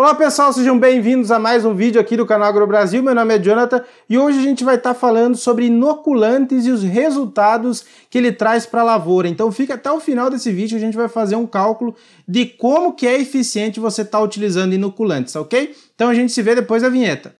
Olá pessoal, sejam bem-vindos a mais um vídeo aqui do canal Agro Brasil. Meu nome é Jonathan e hoje a gente vai estar tá falando sobre inoculantes e os resultados que ele traz para a lavoura. Então fica até o final desse vídeo, a gente vai fazer um cálculo de como que é eficiente você estar tá utilizando inoculantes, ok? Então a gente se vê depois da vinheta.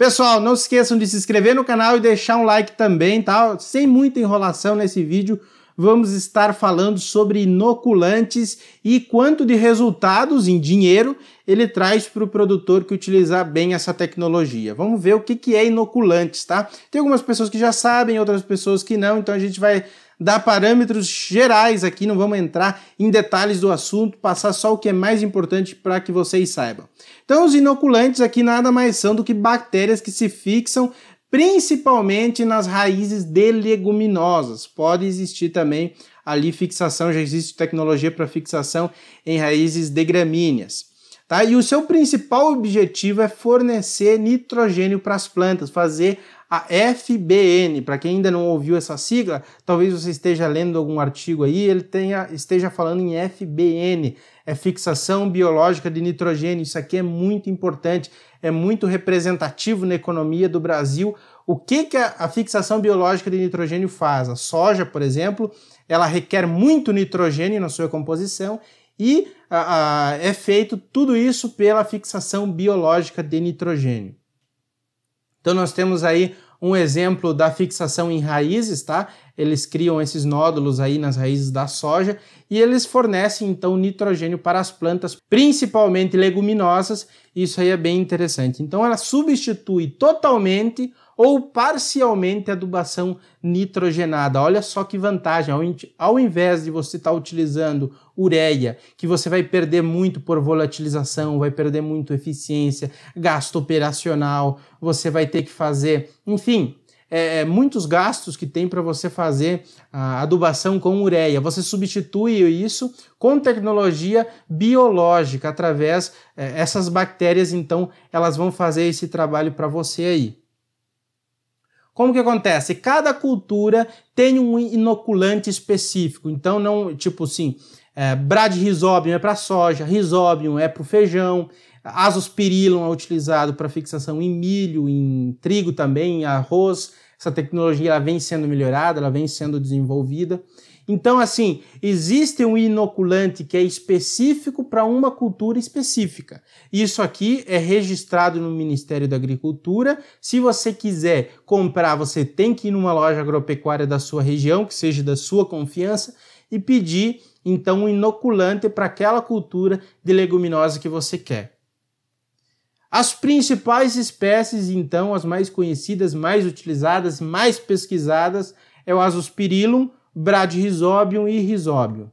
Pessoal, não se esqueçam de se inscrever no canal e deixar um like também, tá? Sem muita enrolação nesse vídeo, vamos estar falando sobre inoculantes e quanto de resultados em dinheiro ele traz para o produtor que utilizar bem essa tecnologia. Vamos ver o que, que é inoculantes, tá? Tem algumas pessoas que já sabem, outras pessoas que não, então a gente vai dar parâmetros gerais aqui, não vamos entrar em detalhes do assunto, passar só o que é mais importante para que vocês saibam. Então, os inoculantes aqui nada mais são do que bactérias que se fixam principalmente nas raízes de leguminosas. Pode existir também ali fixação, já existe tecnologia para fixação em raízes de gramíneas. Tá? E o seu principal objetivo é fornecer nitrogênio para as plantas, fazer a FBN. Para quem ainda não ouviu essa sigla, talvez você esteja lendo algum artigo aí, ele tenha, esteja falando em FBN, é fixação biológica de nitrogênio. Isso aqui é muito importante, é muito representativo na economia do Brasil. O que, que a, a fixação biológica de nitrogênio faz? A soja, por exemplo, ela requer muito nitrogênio na sua composição e a, a, é feito tudo isso pela fixação biológica de nitrogênio. Então nós temos aí um exemplo da fixação em raízes, tá? Eles criam esses nódulos aí nas raízes da soja e eles fornecem então nitrogênio para as plantas, principalmente leguminosas. Isso aí é bem interessante. Então ela substitui totalmente ou parcialmente adubação nitrogenada. Olha só que vantagem, ao invés de você estar tá utilizando ureia, que você vai perder muito por volatilização, vai perder muito eficiência, gasto operacional, você vai ter que fazer, enfim, é, é muitos gastos que tem para você fazer a adubação com ureia. Você substitui isso com tecnologia biológica através é, essas bactérias, então elas vão fazer esse trabalho para você aí. Como que acontece? Cada cultura tem um inoculante específico. Então, não, tipo assim, é, é para soja, rhizobium é para o feijão, azospirillum é utilizado para fixação em milho, em trigo também, em arroz. Essa tecnologia ela vem sendo melhorada, ela vem sendo desenvolvida. Então, assim, existe um inoculante que é específico para uma cultura específica. Isso aqui é registrado no Ministério da Agricultura. Se você quiser comprar, você tem que ir numa loja agropecuária da sua região, que seja da sua confiança, e pedir então um inoculante para aquela cultura de leguminosa que você quer. As principais espécies, então, as mais conhecidas, mais utilizadas, mais pesquisadas, é o Azospirillum, bradyrhizobium e rizóbio.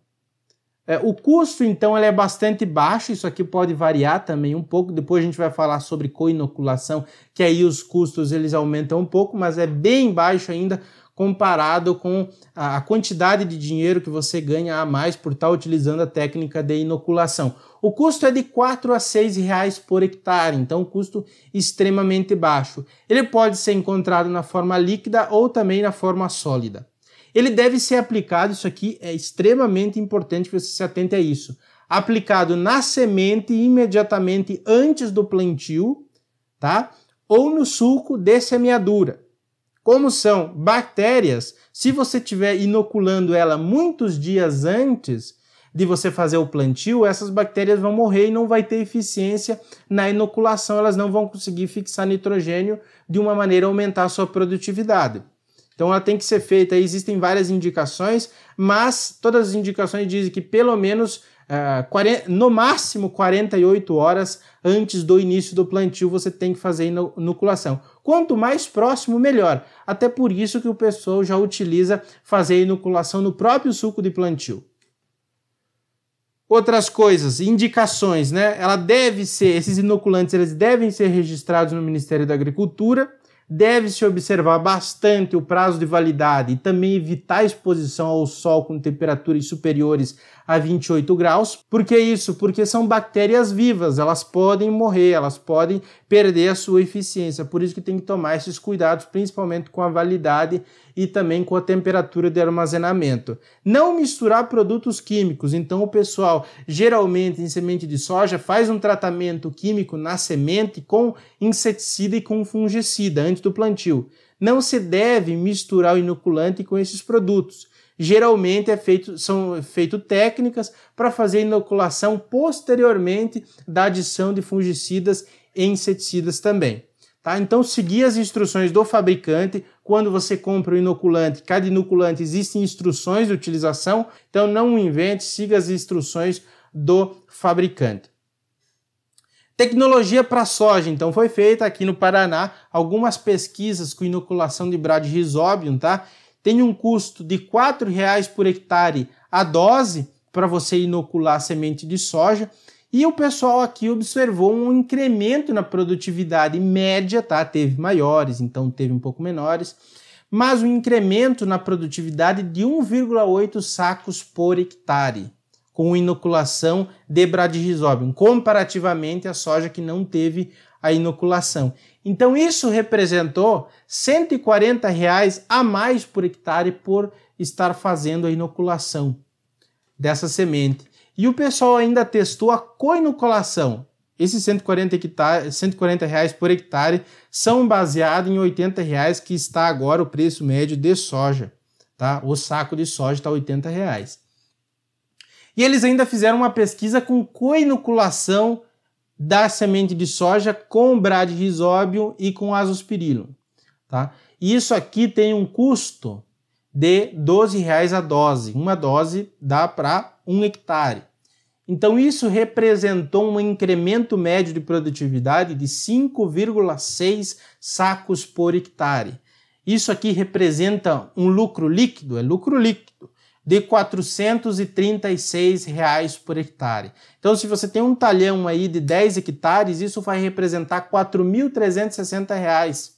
É, o custo, então, ele é bastante baixo, isso aqui pode variar também um pouco, depois a gente vai falar sobre co-inoculação, que aí os custos eles aumentam um pouco, mas é bem baixo ainda comparado com a quantidade de dinheiro que você ganha a mais por estar utilizando a técnica de inoculação. O custo é de 4 a 6 reais por hectare, então um custo extremamente baixo. Ele pode ser encontrado na forma líquida ou também na forma sólida. Ele deve ser aplicado, isso aqui é extremamente importante que você se atente a isso. Aplicado na semente imediatamente antes do plantio, tá? Ou no sulco de semeadura. Como são bactérias, se você estiver inoculando ela muitos dias antes de você fazer o plantio, essas bactérias vão morrer e não vai ter eficiência na inoculação, elas não vão conseguir fixar nitrogênio de uma maneira a aumentar a sua produtividade. Então ela tem que ser feita, existem várias indicações, mas todas as indicações dizem que pelo menos uh, eh, 40, no máximo 48 horas antes do início do plantio você tem que fazer inoculação. Quanto mais próximo, melhor. Até por isso que o pessoal já utiliza fazer inoculação no próprio suco de plantio. Outras coisas, indicações, né? Ela deve ser, esses inoculantes eles devem ser registrados no Ministério da Agricultura Deve-se observar bastante o prazo de validade e também evitar exposição ao sol com temperaturas superiores a 28 graus. Por que isso? Porque são bactérias vivas, elas podem morrer, elas podem perder a sua eficiência. Por isso que tem que tomar esses cuidados, principalmente com a validade e também com a temperatura de armazenamento. Não misturar produtos químicos, então o pessoal geralmente em semente de soja faz um tratamento químico na semente com inseticida e com fungicida antes do plantio. Não se deve misturar o inoculante com esses produtos geralmente é feito, são é feitas técnicas para fazer inoculação posteriormente da adição de fungicidas e inseticidas também. Tá? Então, seguir as instruções do fabricante quando você compra o inoculante, cada inoculante existem instruções de utilização, então não invente, siga as instruções do fabricante. Tecnologia para soja, então foi feita aqui no Paraná algumas pesquisas com inoculação de bradyrhizobium, tá? Tem um custo de R$ reais por hectare a dose para você inocular semente de soja e o pessoal aqui observou um incremento na produtividade média, tá? Teve maiores, então teve um pouco menores, mas um incremento na produtividade de 1,8 sacos por hectare com inoculação de Bradyrhizobium, comparativamente à soja que não teve a inoculação. Então isso representou 140 reais a mais por hectare por estar fazendo a inoculação dessa semente. E o pessoal ainda testou a coinoculação. Esses 140, hectare, 140 reais por hectare são baseados em 80 reais que está agora o preço médio de soja. Tá? O saco de soja está 80 reais. E eles ainda fizeram uma pesquisa com coinoculação da semente de soja com bradisóbio e com azospirilo. Tá? Isso aqui tem um custo de 12 reais a dose. Uma dose dá para um hectare. Então isso representou um incremento médio de produtividade de 5,6 sacos por hectare. Isso aqui representa um lucro líquido, é lucro líquido, de 436 reais por hectare. Então se você tem um talhão aí de 10 hectares, isso vai representar 4.360 reais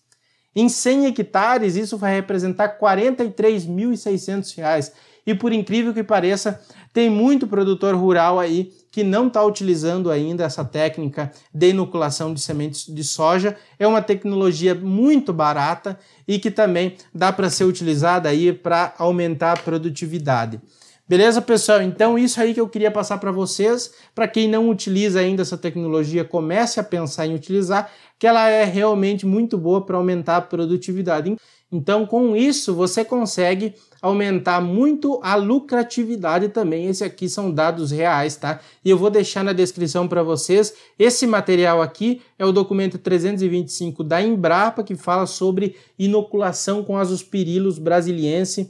em 100 hectares, isso vai representar R$ 43.600. E por incrível que pareça, tem muito produtor rural aí que não está utilizando ainda essa técnica de inoculação de sementes de soja. É uma tecnologia muito barata e que também dá para ser utilizada aí para aumentar a produtividade. Beleza, pessoal? Então, isso aí que eu queria passar para vocês. Para quem não utiliza ainda essa tecnologia, comece a pensar em utilizar, que ela é realmente muito boa para aumentar a produtividade. Então, com isso, você consegue aumentar muito a lucratividade também. Esse aqui são dados reais, tá? E eu vou deixar na descrição para vocês. Esse material aqui é o documento 325 da Embrapa que fala sobre inoculação com azospirilos brasiliense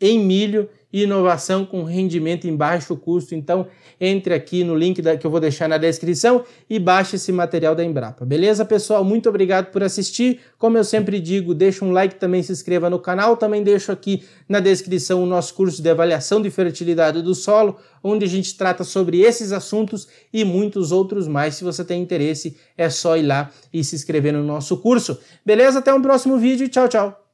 em milho e inovação com rendimento em baixo custo. Então, entre aqui no link da, que eu vou deixar na descrição e baixe esse material da Embrapa. Beleza, pessoal? Muito obrigado por assistir. Como eu sempre digo, deixa um like, também se inscreva no canal. Também deixo aqui na descrição o nosso curso de avaliação de fertilidade do solo, onde a gente trata sobre esses assuntos e muitos outros mais. Se você tem interesse, é só ir lá e se inscrever no nosso curso. Beleza? Até um próximo vídeo. Tchau, tchau.